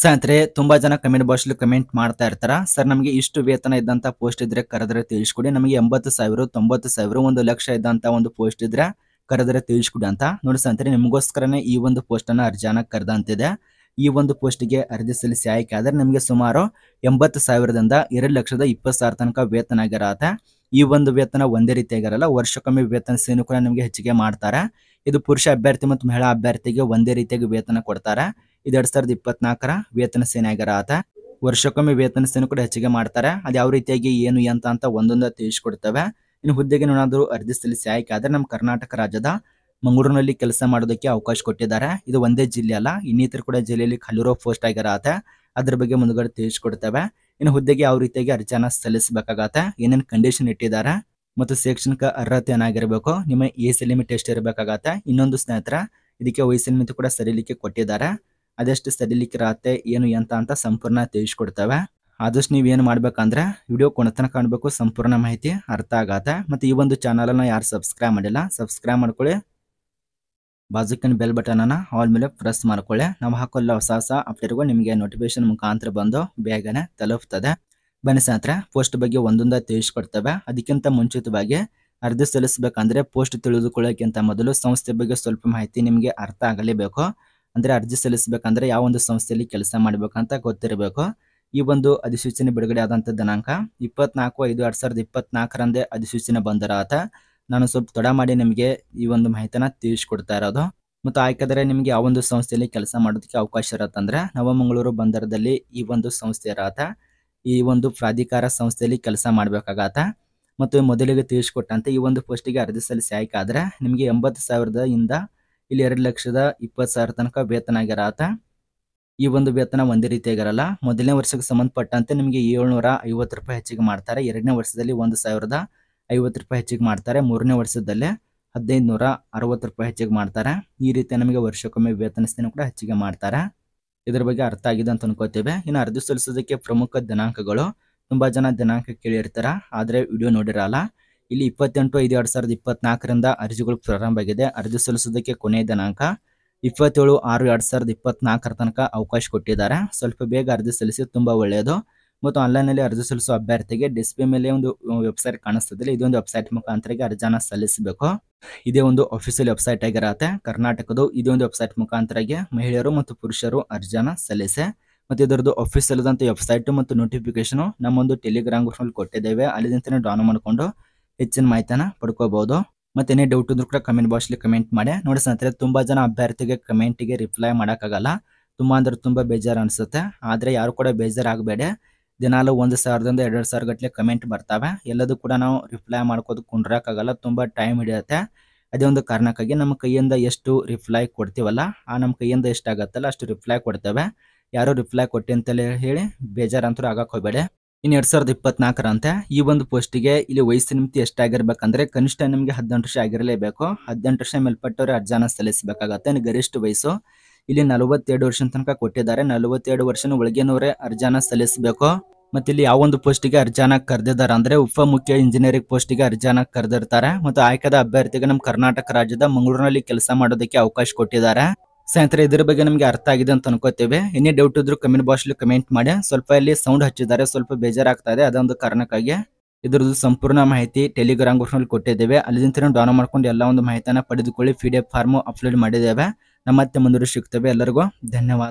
ಸ್ನೇಹಿತರೆ ತುಂಬಾ ಜನ ಕಮೆಂಟ್ ಬಾಕ್ಸ್ ಕಮೆಂಟ್ ಮಾಡ್ತಾ ಇರ್ತಾರ ಸರ್ ನಮಗೆ ಇಷ್ಟು ವೇತನ ಇದ್ದಂತ ಪೋಸ್ಟ್ ಇದ್ರೆ ಕರೆದ್ರೆ ತಿಳಿಸ್ಕೊಡಿ ನಮಗೆ ಎಂಬತ್ತು ಸಾವಿರ ತೊಂಬತ್ತು ಸಾವಿರ ಒಂದು ಲಕ್ಷ ಇದ್ದಂತ ಒಂದು ಪೋಸ್ಟ್ ಇದ್ರೆ ಕರೆದ್ರೆ ತಿಳಿಸ್ಕೊಡಿ ಅಂತ ನೋಡಿ ಸ್ನೇಹಿತರೆ ನಿಮಗೋಸ್ಕರನೇ ಈ ಒಂದು ಪೋಸ್ಟ್ ಅನ್ನ ಅರ್ಜಾನ ಕರೆದಂತಿದೆ ಈ ಒಂದು ಪೋಸ್ಟ್ಗೆ ಅರ್ಜಿ ಸಲ್ಲಿಸಿ ಆಯ್ಕೆ ಆದರೆ ನಿಮಗೆ ಸುಮಾರು ಎಂಬತ್ತು ಸಾವಿರದಿಂದ ಎರಡು ಲಕ್ಷದ ಇಪ್ಪತ್ತು ಸಾವಿರ ತನಕ ವೇತನ ಆಗಿರತ್ತೆ ಈ ಒಂದು ವೇತನ ಒಂದೇ ರೀತಿಯಾಗಿರಲ್ಲ ವರ್ಷಕ್ಕೊಮ್ಮೆ ವೇತನ ಸೇನು ಕೂಡ ನಿಮಗೆ ಹೆಚ್ಚಿಗೆ ಮಾಡ್ತಾರೆ ಇದು ಪುರುಷ ಅಭ್ಯರ್ಥಿ ಮತ್ತು ಮಹಿಳಾ ಅಭ್ಯರ್ಥಿಗೆ ಒಂದೇ ರೀತಿಯಾಗಿ ವೇತನ ಕೊಡ್ತಾರೆ ಇದು ಎರಡ್ ಸಾವಿರದ ಇಪ್ಪತ್ನಾಲ್ಕರ ವೇತನ ಸೇನೆ ಆಗಿರಾತ ವರ್ಷಕ್ಕೊಮ್ಮೆ ವೇತನ ಸೇನೆ ಕೂಡ ಹೆಚ್ಚಿಗೆ ಮಾಡ್ತಾರೆ ಅದು ಯಾವ ರೀತಿಯಾಗಿ ಏನು ಎಂತ ಅಂತ ಒಂದೊಂದು ತಿಳಿಸ್ಕೊಡ್ತವೆ ಇನ್ನು ಹುದ್ದೆಗೆ ಏನಾದರೂ ಅರ್ಜಿ ಸಲ್ಲಿಸಿ ಆಯ್ಕೆ ಆದರೆ ನಮ್ಮ ಕರ್ನಾಟಕ ರಾಜ್ಯದ ಮಂಗಳೂರಿನಲ್ಲಿ ಕೆಲಸ ಮಾಡೋದಕ್ಕೆ ಅವಕಾಶ ಕೊಟ್ಟಿದ್ದಾರೆ ಇದು ಒಂದೇ ಜಿಲ್ಲೆ ಅಲ್ಲ ಇನ್ನಿತರ ಕೂಡ ಜಿಲ್ಲೆಯಲ್ಲಿ ಖಾಲಿರೋ ಪೋಸ್ಟ್ ಆಗಿರತ್ತೆ ಅದ್ರ ಬಗ್ಗೆ ಮುಂದುಗಡೆ ತಿಳಿಸ್ಕೊಡ್ತವೆ ಇನ್ನು ಹುದ್ದೆಗೆ ಯಾವ ರೀತಿಯಾಗಿ ಅರ್ಜಿಯನ್ನ ಸಲ್ಲಿಸಬೇಕಾಗತ್ತೆ ಏನೇನು ಕಂಡೀಷನ್ ಇಟ್ಟಿದ್ದಾರೆ ಮತ್ತು ಶೈಕ್ಷಣಿಕ ಅರ್ಹತೆ ಏನಾಗಿರಬೇಕು ನಿಮ್ಮ ಏಜ್ ಲಿಮಿಟ್ ಎಷ್ಟು ಇರಬೇಕಾಗತ್ತೆ ಇನ್ನೊಂದು ಸ್ನೇಹಿತರ ಇದಕ್ಕೆ ವಯಸ್ಸಿನ ಮಿತಿ ಕೂಡ ಸರಿಲಿಕ್ಕೆ ಕೊಟ್ಟಿದ್ದಾರೆ ಅದೆಷ್ಟು ಸಡಿಲಿಕ್ಕಿರತ್ತೆ ಏನು ಎಂತ ಅಂತ ಸಂಪೂರ್ಣ ತಿಳಿಸ್ಕೊಡ್ತವೆ ಆದಷ್ಟು ಏನು ಮಾಡ್ಬೇಕಂದ್ರೆ ವಿಡಿಯೋ ಕೊನೆತನ ಕಾಣಬೇಕು ಸಂಪೂರ್ಣ ಮಾಹಿತಿ ಅರ್ಥ ಆಗತ್ತೆ ಮತ್ತು ಈ ಒಂದು ಚಾನಲನ್ನು ಯಾರು ಸಬ್ಸ್ಕ್ರೈಬ್ ಮಾಡಿಲ್ಲ ಸಬ್ಸ್ಕ್ರೈಬ್ ಮಾಡ್ಕೊಳ್ಳಿ ಬಾಜುಕಿನ ಬೆಲ್ ಬಟನನ್ನು ಆಲ್ ಮೇಲೆ ಪ್ರೆಸ್ ಮಾಡ್ಕೊಳ್ಳಿ ನಾವು ಹಾಕೋಲ್ಲ ಹೊಸ ಹೊಸ ಅಪ್ಡೇಟ್ಗಳು ನಿಮಗೆ ನೋಟಿಫಿಕೇಶನ್ ಮುಖಾಂತರ ಬಂದು ಬೇಗನೆ ತಲುಪ್ತದೆ ಬನ್ನಿ ಸ್ನೇಹಿತರೆ ಪೋಸ್ಟ್ ಬಗ್ಗೆ ಒಂದೊಂದ ತಿಳಿಸ್ಕೊಡ್ತವೆ ಅದಕ್ಕಿಂತ ಮುಂಚಿತವಾಗಿ ಅರ್ಜಿ ಸಲ್ಲಿಸಬೇಕಂದ್ರೆ ಪೋಸ್ಟ್ ತಿಳಿದುಕೊಳ್ಳೋಕ್ಕಿಂತ ಮೊದಲು ಸಂಸ್ಥೆ ಬಗ್ಗೆ ಸ್ವಲ್ಪ ಮಾಹಿತಿ ನಿಮಗೆ ಅರ್ಥ ಆಗಲೇಬೇಕು ಅಂದರೆ ಅರ್ಜಿ ಸಲ್ಲಿಸಬೇಕಂದ್ರೆ ಯಾವ ಒಂದು ಸಂಸ್ಥೆಯಲ್ಲಿ ಕೆಲಸ ಮಾಡಬೇಕಂತ ಗೊತ್ತಿರಬೇಕು ಈ ಒಂದು ಅಧಿಸೂಚನೆ ಬಿಡುಗಡೆ ಆದಂಥ ದಿನಾಂಕ ಇಪ್ಪತ್ನಾಲ್ಕು ಐದು ಎರಡು ಸಾವಿರದ ಇಪ್ಪತ್ನಾಲ್ಕರಂದೇ ಅಧಿಸೂಚನೆ ಆತ ನಾನು ಸ್ವಲ್ಪ ತಡ ಮಾಡಿ ನಿಮಗೆ ಈ ಒಂದು ಮಾಹಿತಿನ ತಿಳಿಸ್ಕೊಡ್ತಾ ಇರೋದು ಮತ್ತು ಆಯ್ಕಾದರೆ ನಿಮಗೆ ಯಾವ ಒಂದು ಸಂಸ್ಥೆಯಲ್ಲಿ ಕೆಲಸ ಮಾಡೋದಕ್ಕೆ ಅವಕಾಶ ಇರತ್ತಂದ್ರೆ ನವಮಂಗಳೂರು ಬಂದರದಲ್ಲಿ ಈ ಒಂದು ಸಂಸ್ಥೆ ಇರತ್ತ ಈ ಒಂದು ಪ್ರಾಧಿಕಾರ ಸಂಸ್ಥೆಯಲ್ಲಿ ಕೆಲಸ ಮಾಡಬೇಕಾಗತ್ತ ಮತ್ತು ಮೊದಲಿಗೆ ತಿಳಿಸ್ಕೊಟ್ಟಂತೆ ಈ ಒಂದು ಪೋಸ್ಟಿಗೆ ಅರ್ಜಿ ಸಲ್ಲಿಸಿ ಆಯ್ಕಾದ್ರೆ ನಿಮಗೆ ಎಂಬತ್ತು ಸಾವಿರದ ಇಂದ ಇಲ್ಲಿ ಎರಡು ಲಕ್ಷದ ಇಪ್ಪತ್ತು ಸಾವಿರ ತನಕ ವೇತನ ಆಗ್ಯಾರ ಆತ ಈ ಒಂದು ವೇತನ ಒಂದೇ ರೀತಿಯಾಗಿರಲ್ಲ ಮೊದಲನೇ ವರ್ಷಕ್ಕೆ ಸಂಬಂಧಪಟ್ಟಂತೆ ನಿಮಗೆ ಏಳ್ನೂರ ಐವತ್ತು ರೂಪಾಯಿ ಹೆಚ್ಚಿಗೆ ಮಾಡ್ತಾರೆ ಎರಡನೇ ವರ್ಷದಲ್ಲಿ ಒಂದು ಸಾವಿರದ ಐವತ್ತು ರೂಪಾಯಿ ಹೆಚ್ಚಿಗೆ ಮಾಡ್ತಾರೆ ಮೂರನೇ ವರ್ಷದಲ್ಲೇ ಹದಿನೈದು ನೂರ ಅರವತ್ತು ರೂಪಾಯಿ ಹೆಚ್ಚಿಗೆ ಮಾಡ್ತಾರೆ ಈ ರೀತಿ ನಮಗೆ ವರ್ಷಕ್ಕೊಮ್ಮೆ ವೇತನಸ್ಥೆಯನ್ನು ಕೂಡ ಹೆಚ್ಚಿಗೆ ಮಾಡ್ತಾರೆ ಇದ್ರ ಬಗ್ಗೆ ಅರ್ಥ ಆಗಿದೆ ಅಂತ ಅನ್ಕೋತೇವೆ ಇನ್ನು ಅರ್ಜಿ ಸಲ್ಲಿಸೋದಕ್ಕೆ ಪ್ರಮುಖ ದಿನಾಂಕಗಳು ತುಂಬ ಜನ ದಿನಾಂಕ ಕೇಳಿರ್ತಾರೆ ಆದರೆ ವಿಡಿಯೋ ನೋಡಿರಲ್ಲ ಇಲ್ಲಿ ಇಪ್ಪತ್ತೆಂಟು ಐದು ಎರಡು ಸಾವಿರದ ಇಪ್ಪತ್ನಾಲ್ಕರಿಂದ ಅರ್ಜಿಗಳು ಪ್ರಾರಂಭ ಆಗಿದೆ ಅರ್ಜಿ ಸಲ್ಲಿಸೋದಕ್ಕೆ ಕೊನೆಯ ದಿನಾಂಕ ಇಪ್ಪತ್ತೇಳು ಆರು ಎರಡು ಸಾವಿರದ ಇಪ್ಪತ್ನಾಲ್ಕರ ತನಕ ಅವಕಾಶ ಕೊಟ್ಟಿದ್ದಾರೆ ಸ್ವಲ್ಪ ಬೇಗ ಅರ್ಜಿ ಸಲ್ಲಿಸಿ ತುಂಬಾ ಒಳ್ಳೆಯದು ಮತ್ತು ಆನ್ಲೈನಲ್ಲಿ ಅರ್ಜಿ ಸಲ್ಲಿಸುವ ಅಭ್ಯರ್ಥಿಗೆ ಡಿಸ್ಪ್ಲೇ ಮೇಲೆ ಒಂದು ವೆಬ್ಸೈಟ್ ಕಾಣಿಸ್ತದೆ ಇದೊಂದು ವೆಬ್ಸೈಟ್ ಮುಖಾಂತರಿಗೆ ಅರ್ಜಿನ ಸಲ್ಲಿಸಬೇಕು ಇದೇ ಒಂದು ಅಫಿಷಿಯಲ್ ವೆಬ್ಸೈಟ್ ಆಗಿರತ್ತೆ ಕರ್ನಾಟಕದ ಇದೊಂದು ವೆಬ್ಸೈಟ್ ಮುಖಾಂತರಗೆ ಮಹಿಳೆಯರು ಮತ್ತು ಪುರುಷರು ಅರ್ಜಿನ ಸಲ್ಲಿಸೆ ಮತ್ತು ಇದರದ್ದು ಅಫೀಸಲ್ದಂಥ ವೆಬ್ಸೈಟ್ ಮತ್ತು ನೋಟಿಫಿಕೇಶನು ನಮ್ಮೊಂದು ಟೆಲಿಗ್ರಾಮ್ ಗ್ರೂಪ್ನಲ್ಲಿ ಕೊಟ್ಟಿದ್ದೇವೆ ಅಲ್ಲಿಂದ ಡೌನ್ ಮಾಡಿಕೊಂಡು ಹೆಚ್ಚಿನ ಮಾಹಿತಿನ ಪಡ್ಕೋಬಹುದು ಮತ್ತೆ ಏನೇ ಡೌಟ್ ಇದ್ರು ಕೂಡ ಕಮೆಂಟ್ ಬಾಕ್ಸ್ಲಿ ಕಮೆಂಟ್ ಮಾಡಿ ನೋಡಿ ಸ್ನೇಹಿತರೆ ತುಂಬ ಜನ ಅಭ್ಯರ್ಥಿಗೆ ಕಮೆಂಟಿಗೆ ರಿಪ್ಲೈ ಮಾಡೋಕ್ಕಾಗಲ್ಲ ತುಂಬಾ ಅಂದ್ರೆ ತುಂಬ ಬೇಜಾರು ಅನಿಸುತ್ತೆ ಆದರೆ ಯಾರು ಕೂಡ ಬೇಜಾರಾಗಬೇಡಿ ದಿನಾಲು ಒಂದು ಸಾವಿರದಿಂದ ಎರಡು ಸಾವಿರ ಗಟ್ಟಲೆ ಕಮೆಂಟ್ ಬರ್ತಾವೆ ಎಲ್ಲದೂ ಕೂಡ ನಾವು ರಿಪ್ಲೈ ಮಾಡ್ಕೋದು ಕುಂಡ್ರಕ್ಕಾಗಲ್ಲ ತುಂಬ ಟೈಮ್ ಹಿಡಿಯುತ್ತೆ ಅದೇ ಒಂದು ಕಾರಣಕ್ಕಾಗಿ ನಮ್ಮ ಕೈಯಿಂದ ಎಷ್ಟು ರಿಪ್ಲೈ ಕೊಡ್ತೀವಲ್ಲ ಆ ನಮ್ಮ ಕೈಯಿಂದ ಎಷ್ಟಾಗತ್ತಲ್ಲ ಅಷ್ಟು ರಿಪ್ಲೈ ಕೊಡ್ತೇವೆ ಯಾರು ರಿಪ್ಲೈ ಕೊಟ್ಟಿ ಅಂತೇಳಿ ಹೇಳಿ ಅಂತರೂ ಆಗಕ್ಕೆ ಹೋಗಬೇಡಿ ಇನ್ನು ಎರಡ್ ಸಾವಿರದ ಅಂತೆ ಈ ಒಂದು ಗೆ ಇಲ್ಲಿ ವಯಸ್ಸು ನಿಮಿತಿ ಎಷ್ಟಾಗಿರ್ಬೇಕಂದ್ರೆ ಕನಿಷ್ಠ ನಿಮಗೆ ಹದಿನೆಂಟು ವರ್ಷ ಆಗಿರಲೇಬೇಕು ಹದಿನೆಂಟು ವರ್ಷ ಮೇಲ್ಪಟ್ಟವ್ರೆ ಅರ್ಜಾನ ಸಲ್ಲಿಸಬೇಕಾಗತ್ತೆ ಗರಿಷ್ಠ ವಯಸ್ಸು ಇಲ್ಲಿ ನಲವತ್ತೆರಡು ವರ್ಷ ತನಕ ಕೊಟ್ಟಿದ್ದಾರೆ ನಲವತ್ತೆರಡು ವರ್ಷನ ಒಳಗಿನವರೇ ಅರ್ಜಾನ ಸಲ್ಲಿಸಬೇಕು ಮತ್ತೆ ಇಲ್ಲಿ ಯಾವ ಒಂದು ಪೋಸ್ಟಿಗೆ ಅರ್ಜಾನ ಕರೆದಿದ್ದಾರೆ ಅಂದ್ರೆ ಉಪ ಮುಖ್ಯ ಇಂಜಿನಿಯರಿಂಗ್ ಪೋಸ್ಟಿಗೆ ಅರ್ಜಾನ ಕರೆದಿರ್ತಾರೆ ಮತ್ತು ಆಯ್ಕೆದ ಅಭ್ಯರ್ಥಿಗೆ ನಮ್ಮ ಕರ್ನಾಟಕ ರಾಜ್ಯದ ಮಂಗಳೂರಿನಲ್ಲಿ ಕೆಲಸ ಮಾಡೋದಕ್ಕೆ ಅವಕಾಶ ಕೊಟ್ಟಿದ್ದಾರೆ ಸ್ನೇಹಿತರೆ ಇದ್ರ ಬಗ್ಗೆ ನಮಗೆ ಅರ್ಥ ಆಗಿದೆ ಅಂತ ಅನ್ಕೋತೇವೆ ಇನ್ನೇ ಡೌಟ್ ಇದ್ರು ಕಮೆಂಟ್ ಬಾಕ್ಸ್ ಕಮೆಂಟ್ ಮಾಡಿ ಸ್ವಲ್ಪ ಇಲ್ಲಿ ಸೌಂಡ್ ಹಚ್ಚಿದ್ದಾರೆ ಸ್ವಲ್ಪ ಬೇಜಾರಾಗ್ತಾ ಇದೆ ಅದೊಂದು ಕಾರಣಕ್ಕಾಗಿ ಇದ್ರದ್ದು ಸಂಪೂರ್ಣ ಮಾಹಿತಿ ಟೆಲಿಗ್ರಾಮ್ ಗ್ರೂಪ್ನಲ್ಲಿ ಕೊಟ್ಟಿದ್ದೇವೆ ಅಲ್ಲಿಂದ ನಾವು ಡೌನ್ಲೋಡ್ ಮಾಡ್ಕೊಂಡು ಎಲ್ಲ ಒಂದು ಮಾಹಿತಿಯನ್ನು ಪಡೆದುಕೊಳ್ಳಿ P D F form upload ಮಾಡಿದ್ದೇವೆ ನಮ್ಮ ಮತ್ತೆ ಸಿಗ್ತವೆ ಎಲ್ಲರಿಗೂ ಧನ್ಯವಾದ